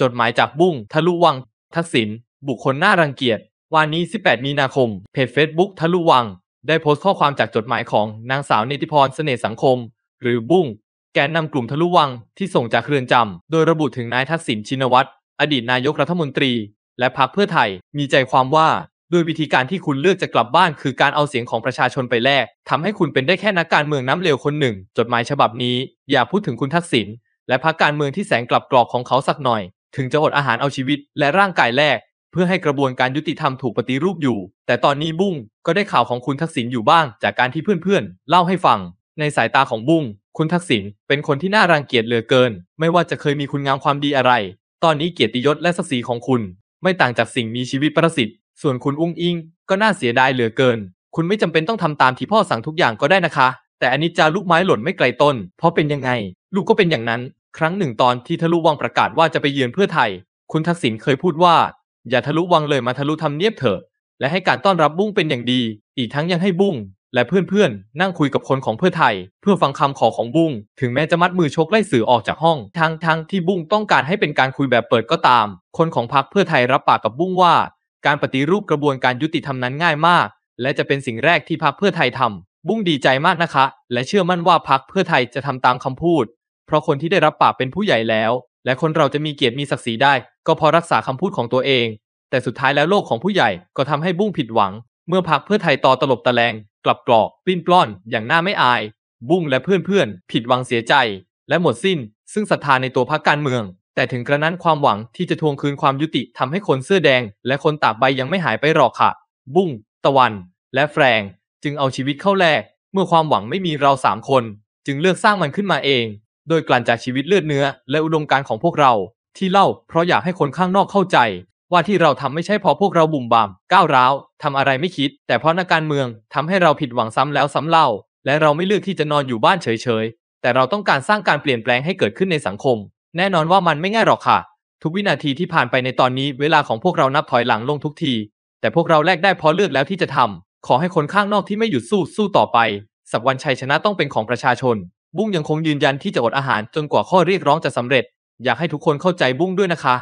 จดหมายจากบุ้งทะลุวัง ทักษิณบุคคลน่ารังเกียจ วันนี้ 18 มีนาคมเพจเฟซบุ๊กทะลุวัง ได้โพสต์ข้อความจากจดหมายของนางสาวนิติพรเสน่ห์สังคม หรือบุ้งแกนนำกลุ่มทะลุวัง ที่ส่งจากเครือนจำโดยระบุถึงนายทักษิณชินวัตร อดีตนายกรัฐมนตรี และพรรคเพื่อไทย มีใจความว่าด้วยวิธีการที่คุณเลือกจะกลับบ้าน คือการเอาเสียงของประชาชนไปแลกทำให้คุณเป็นได้แค่นักการเมืองน้ำเลวคนหนึ่ง จดหมายฉบับนี้ อย่าพูดถึงคุณทักษิณและพรรคการเมืองที่แสงกลับกรอกของเขาสักหน่อยถึงจะอดอาหารเอาชีวิตและร่างกายแลกเพื่อให้กระบวนการยุติธรรมถูกปฏิรูปอยู่ แต่ตอนนี้บุ้งก็ได้ข่าวของคุณทักษิณอยู่บ้าง จากการที่เพื่อนๆเล่าให้ฟัง ในสายตาของบุ้งคุณทักษิณเป็นคนที่น่ารังเกียจเหลือเกิน ไม่ว่าจะเคยมีคุณงามความดีอะไร ตอนนี้เกียรติยศและศักดิ์ศรีของคุณ ไม่ต่างจากสิ่งมีชีวิตประสิทธิ์ส่วนคุณอุ้งอิงก็น่าเสียดายเหลือเกิน คุณไม่จำเป็นต้องทำตามที่พ่อสั่งทุกอย่างก็ได้นะคะ แต่อันนี้จาลูกไม้หล่นไม่ไกลต้นเพราะเป็นยังไง ลูกก็เป็นอย่างนั้นครั้งหนึ่งตอนที่ทะลุวังประกาศว่าจะไปเยือนเพื่อไทย คุณทักษิณเคยพูดว่าอย่าทะลุวังเลยมาทะลุทำเนียบเถอะ และให้การต้อนรับบุ้งเป็นอย่างดี อีกทั้งยังให้บุ้งและเพื่อนๆนั่งคุยกับคนของเพื่อไทย เพื่อฟังคำขอของบุ้ง ถึงแม้จะมัดมือชกไล่สื่อออกจากห้องทางงาทที่บุ้งต้องการให้เป็นการคุยแบบเปิดก็ตาม คนของพรรคเพื่อไทยรับปากกับบุ้งว่า การปฏิรูปกระบวนการยุติธรรมนั้นง่ายมาก และจะเป็นสิ่งแรกที่พรรคเพื่อไทยทำบุ้งดีใจมากนะคะ และเชื่อมั่นว่าพรรคเพื่อไทยจะทำตามคำพูดเพราะคนที่ได้รับปากเป็นผู้ใหญ่แล้ว และคนเราจะมีเกียรติมีศักดิ์ศรีได้ ก็พอรักษาคำพูดของตัวเอง แต่สุดท้ายแล้วโลกของผู้ใหญ่ก็ทำให้บุ้งผิดหวัง เมื่อพักเพื่อไทยต่อตลบตะแลงกลับกรอกปิ้นปล้อนอย่างน่าไม่อาย บุ้งและเพื่อนๆผิดหวังเสียใจ และหมดสิ้นซึ่งศรัทธาในตัวพรรคการเมือง แต่ถึงกระนั้นความหวังที่จะทวงคืนความยุติทำให้คนเสื้อแดง และคนตากใบยังไม่หายไปหรอกค่ะ บุ้งตะวัน และแฟรง จึงเอาชีวิตเข้าแลกเมื่อความหวังไม่มีเราสามคนจึงเลือกสร้างมันขึ้นมาเองโดยกลั่นจากชีวิตเลือดเนื้อ และอุดมการของพวกเรา ที่เล่า เพราะอยากให้คนข้างนอกเข้าใจ ว่าที่เราทำไม่ใช่เพราะพวกเราบุ่มบามก้าวร้าว ทำอะไรไม่คิด แต่เพราะนักการเมืองทำให้เราผิดหวังซ้ำแล้วซ้าเล่า และเราไม่เลือกที่จะนอนอยู่บ้านเฉย ๆ แต่เราต้องการสร้างการเปลี่ยนแปลงให้เกิดขึ้นในสังคม แน่นอนว่ามันไม่ง่ายหรอกค่ะ ทุกวินาทีที่ผ่านไปในตอนนี้ เวลาของพวกเรานับถอยหลังลงทุกที แต่พวกเราแลกได้เพราะเลือกแล้วที่จะทำ ขอให้คนข้างนอกที่ไม่หยุดสู้สู้ต่อไปสับวันชัยชนะต้องเป็นของประชาชนบุ้งยังคงยืนยันที่จะอดอาหารจนกว่าข้อเรียกร้องจะสำเร็จ อยากให้ทุกคนเข้าใจบุ้งด้วยนะคะ